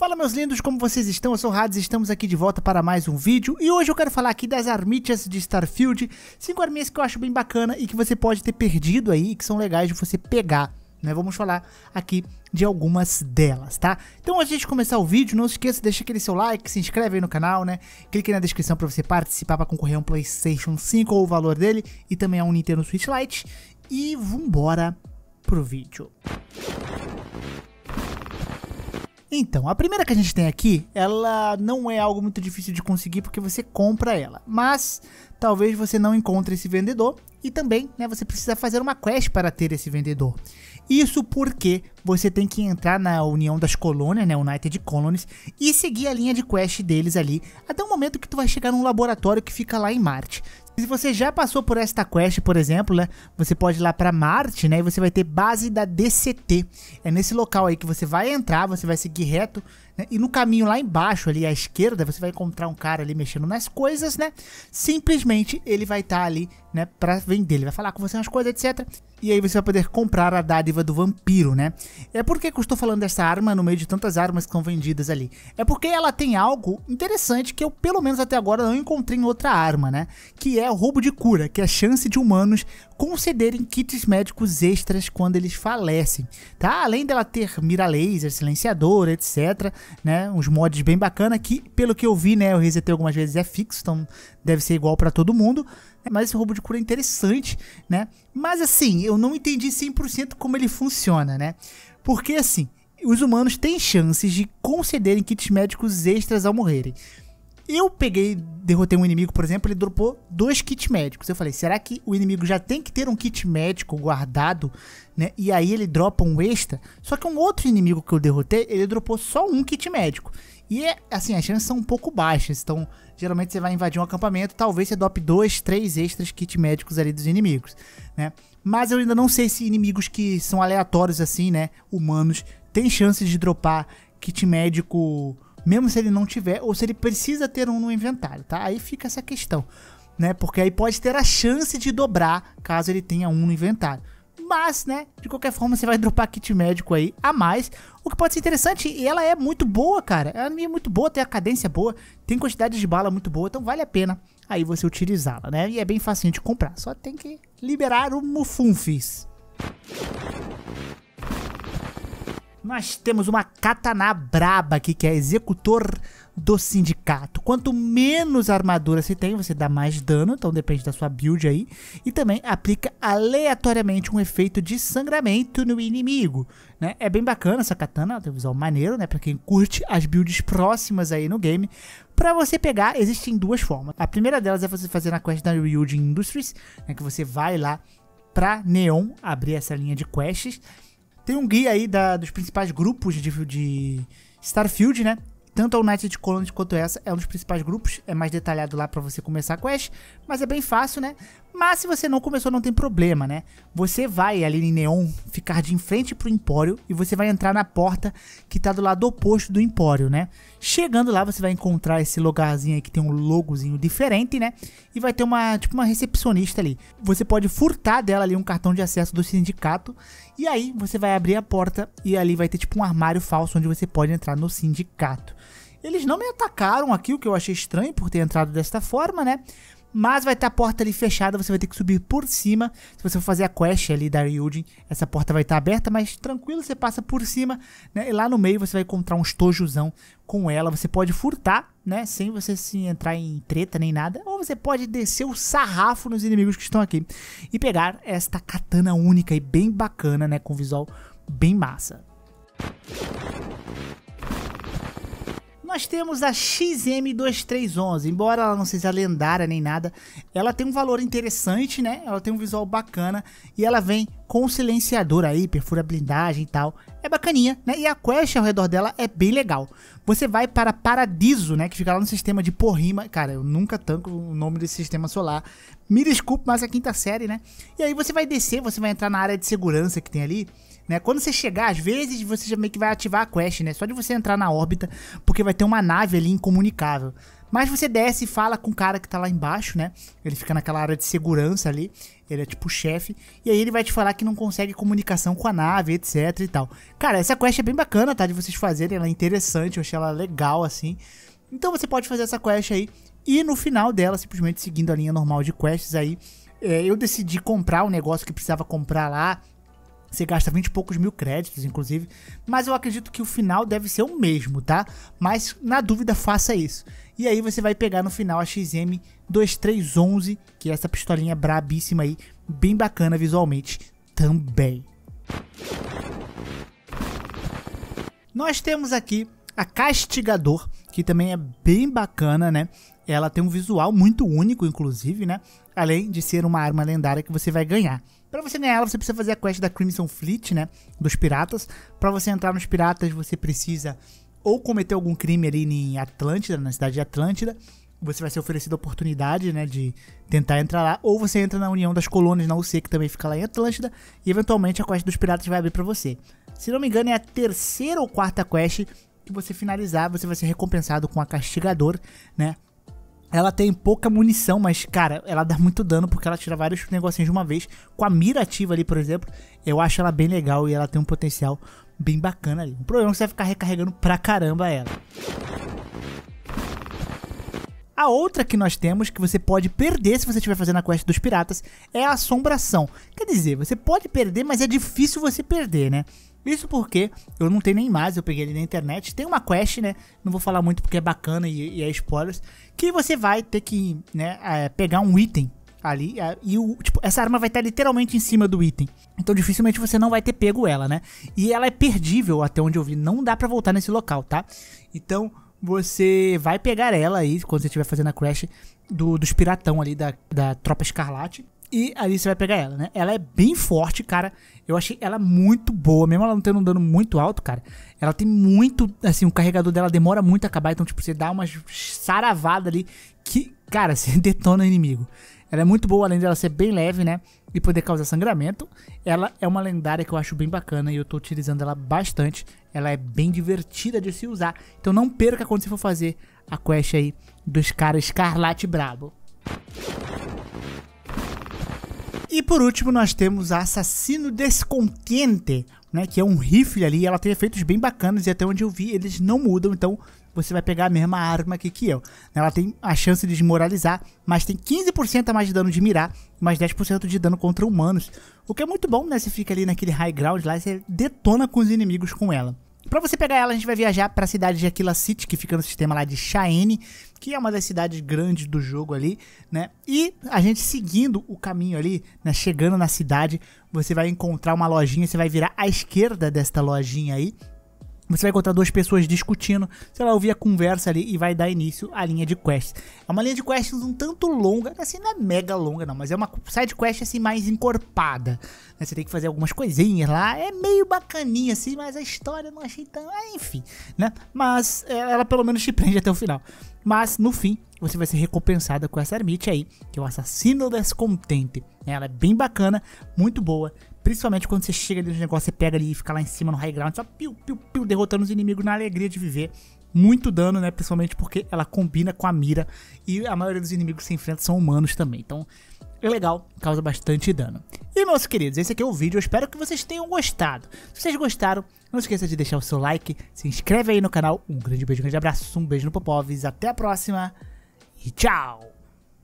Fala meus lindos, como vocês estão? Eu sou o Hades, estamos aqui de volta para mais um vídeo E hoje eu quero falar aqui das arminhas de Starfield Cinco arminhas que eu acho bem bacana e que você pode ter perdido aí Que são legais de você pegar, né? Vamos falar aqui de algumas delas, tá? Então antes de começar o vídeo, não se esqueça, deixa aquele seu like, se inscreve aí no canal, né? Clique na descrição para você participar para concorrer a um Playstation 5 ou o valor dele E também a um Nintendo Switch Lite E vambora pro vídeo então, a primeira que a gente tem aqui, ela não é algo muito difícil de conseguir porque você compra ela, mas talvez você não encontre esse vendedor e também, né, você precisa fazer uma quest para ter esse vendedor. Isso porque você tem que entrar na União das Colônias, né, United Colonies, e seguir a linha de quest deles ali, até o momento que tu vai chegar num laboratório que fica lá em Marte. Se você já passou por esta quest, por exemplo, né? Você pode ir lá para Marte, né? E você vai ter base da DCT. É nesse local aí que você vai entrar, você vai seguir reto né? E no caminho lá embaixo, ali à esquerda, você vai encontrar um cara ali mexendo nas coisas, né? Simplesmente ele vai estar tá ali, né, pra vender. Ele vai falar com você umas coisas, etc. E aí você vai poder comprar a dádiva do vampiro, né? É porque que eu estou falando dessa arma no meio de tantas armas que são vendidas ali? É porque ela tem algo interessante que eu, pelo menos até agora, não encontrei em outra arma, né? Que é o roubo de cura, que é a chance de humanos concederem kits médicos extras quando eles falecem, tá? Além dela ter mira laser, silenciador, etc né? Uns mods bem bacana que, pelo que eu vi, né, eu resetei algumas vezes é fixo, então deve ser igual para todo mundo. Né, mas esse roubo de cura é interessante, né? Mas assim, eu não entendi 100% como ele funciona, né? Porque assim, os humanos têm chances de concederem kits médicos extras ao morrerem. Eu peguei, derrotei um inimigo, por exemplo, ele dropou dois kits médicos. Eu falei, será que o inimigo já tem que ter um kit médico guardado, né? E aí ele dropa um extra. Só que um outro inimigo que eu derrotei, ele dropou só um kit médico. E é, assim, as chances são um pouco baixas. Então, geralmente você vai invadir um acampamento, talvez você drope dois, três extras kit médicos ali dos inimigos, né? Mas eu ainda não sei se inimigos que são aleatórios assim, né, humanos, tem chances de dropar kit médico mesmo se ele não tiver, ou se ele precisa ter um no inventário, tá? Aí fica essa questão, né? Porque aí pode ter a chance de dobrar caso ele tenha um no inventário. Mas, né, de qualquer forma você vai dropar kit médico aí a mais, o que pode ser interessante, e ela é muito boa, cara. Ela é muito boa, tem a cadência boa, tem quantidade de bala muito boa, então vale a pena aí você utilizá-la, né? E é bem facinho de comprar, só tem que liberar o Mufunfis. Nós temos uma katana braba aqui, que é executor do sindicato. Quanto menos armadura você tem, você dá mais dano, então depende da sua build aí. E também aplica aleatoriamente um efeito de sangramento no inimigo. Né? É bem bacana essa katana, tem um visual maneiro, né? Pra quem curte as builds próximas aí no game. Pra você pegar, existem duas formas. A primeira delas é você fazer na quest da Ryujin Industries, né? que você vai lá pra Neon abrir essa linha de quests tem um guia aí da, dos principais grupos de, de Starfield, né? Tanto a United Colonies quanto essa é um dos principais grupos, é mais detalhado lá para você começar a quest, mas é bem fácil, né? Mas se você não começou, não tem problema, né? Você vai ali em Neon ficar de frente pro Empório e você vai entrar na porta que tá do lado oposto do Empório, né? Chegando lá, você vai encontrar esse lugarzinho aí que tem um logozinho diferente, né? E vai ter uma, tipo, uma recepcionista ali. Você pode furtar dela ali um cartão de acesso do sindicato. E aí você vai abrir a porta e ali vai ter tipo um armário falso onde você pode entrar no sindicato. Eles não me atacaram aqui, o que eu achei estranho por ter entrado desta forma, né? Mas vai ter a porta ali fechada, você vai ter que subir por cima. Se você for fazer a quest ali da Ryujin, essa porta vai estar aberta, mas tranquilo, você passa por cima, né? E lá no meio você vai encontrar um estojozão com ela. Você pode furtar, né? Sem você se entrar em treta nem nada. Ou você pode descer o sarrafo nos inimigos que estão aqui. E pegar esta katana única e bem bacana, né? Com visual bem massa. Nós temos a XM2311, embora ela não seja lendária nem nada, ela tem um valor interessante, né? Ela tem um visual bacana e ela vem com silenciador aí, perfura blindagem e tal. É bacaninha, né? E a quest ao redor dela é bem legal. Você vai para Paradiso, né? Que fica lá no sistema de Porrima. Cara, eu nunca tanco o nome desse sistema solar. Me desculpe, mas é a quinta série, né? E aí você vai descer, você vai entrar na área de segurança que tem ali. Né? Quando você chegar, às vezes você já meio que vai ativar a quest, né? Só de você entrar na órbita, porque vai ter uma nave ali incomunicável. Mas você desce e fala com o cara que tá lá embaixo, né? Ele fica naquela área de segurança ali. Ele é tipo chefe. E aí ele vai te falar que não consegue comunicação com a nave, etc e tal. Cara, essa quest é bem bacana, tá? De vocês fazerem. Ela é interessante, eu achei ela legal, assim. Então você pode fazer essa quest aí. E no final dela, simplesmente seguindo a linha normal de quests aí, é, eu decidi comprar o um negócio que precisava comprar lá você gasta 20 e poucos mil créditos, inclusive. Mas eu acredito que o final deve ser o mesmo, tá? Mas na dúvida, faça isso. E aí você vai pegar no final a XM2311, que é essa pistolinha brabíssima aí, bem bacana visualmente também. Nós temos aqui a Castigador, que também é bem bacana, né? Ela tem um visual muito único, inclusive, né? Além de ser uma arma lendária que você vai ganhar. Para você ganhar ela, você precisa fazer a quest da Crimson Fleet, né? Dos piratas. Para você entrar nos piratas, você precisa ou cometer algum crime ali em Atlântida, na cidade de Atlântida. Você vai ser oferecido a oportunidade, né, de tentar entrar lá, ou você entra na União das Colônias, na UC, que também fica lá em Atlântida, e eventualmente a quest dos piratas vai abrir para você. Se não me engano, é a terceira ou quarta quest que você finalizar, você vai ser recompensado com a castigador, né? Ela tem pouca munição, mas, cara, ela dá muito dano porque ela tira vários negocinhos de uma vez. Com a mira ativa ali, por exemplo, eu acho ela bem legal e ela tem um potencial bem bacana ali. O problema é que você vai ficar recarregando pra caramba ela. A outra que nós temos, que você pode perder se você estiver fazendo a quest dos piratas, é a assombração. Quer dizer, você pode perder, mas é difícil você perder, né? Isso porque eu não tenho nem mais, eu peguei ele na internet. Tem uma quest, né? Não vou falar muito porque é bacana e, e é spoilers. Que você vai ter que, né, é, pegar um item ali. É, e o, tipo, essa arma vai estar literalmente em cima do item. Então dificilmente você não vai ter pego ela, né? E ela é perdível até onde eu vi. Não dá para voltar nesse local, tá? Então você vai pegar ela aí, quando você estiver fazendo a quest do, dos piratão ali da, da Tropa Escarlate. E ali você vai pegar ela, né? Ela é bem forte, cara. Eu achei ela muito boa, mesmo ela não tendo um dano muito alto, cara. Ela tem muito, assim, o carregador dela demora muito a acabar, então, tipo, você dá uma saravada ali que, cara, você detona o inimigo. Ela é muito boa, além dela ser bem leve, né? E poder causar sangramento. Ela é uma lendária que eu acho bem bacana e eu tô utilizando ela bastante. Ela é bem divertida de se usar. Então não perca quando você for fazer a quest aí dos caras Escarlate Brabo. E por último, nós temos a Assassino Descontente, né, que é um rifle ali, ela tem efeitos bem bacanas e até onde eu vi eles não mudam, então você vai pegar a mesma arma aqui que eu. Ela tem a chance de desmoralizar, mas tem 15% a mais de dano de mirar, mais 10% de dano contra humanos. O que é muito bom, né? Você fica ali naquele high ground lá e você detona com os inimigos com ela. Para você pegar ela, a gente vai viajar para a cidade de Aquila City, que fica no sistema lá de Shaane, que é uma das cidades grandes do jogo ali, né? E a gente seguindo o caminho ali, né, chegando na cidade, você vai encontrar uma lojinha, você vai virar à esquerda desta lojinha aí, você vai encontrar duas pessoas discutindo, você vai ouvir a conversa ali e vai dar início à linha de quests. É uma linha de quests um tanto longa, assim, não é mega longa não, mas é uma side quest assim mais encorpada. Né? Você tem que fazer algumas coisinhas lá, é meio bacaninha assim, mas a história eu não achei tão... É, enfim, né? Mas é, ela pelo menos te prende até o final. Mas no fim, você vai ser recompensada com essa ermite aí, que é o assassino descontente. Ela é bem bacana, muito boa Principalmente quando você chega ali no negócio, você pega ali e fica lá em cima no high ground, só piu, piu, piu, derrotando os inimigos na alegria de viver. Muito dano, né? Principalmente porque ela combina com a mira e a maioria dos inimigos que você enfrenta são humanos também. Então, é legal, causa bastante dano. E meus queridos, esse aqui é o vídeo, eu espero que vocês tenham gostado. Se vocês gostaram, não esqueça de deixar o seu like, se inscreve aí no canal. Um grande beijo, um grande abraço, um beijo no Popovs, até a próxima e tchau!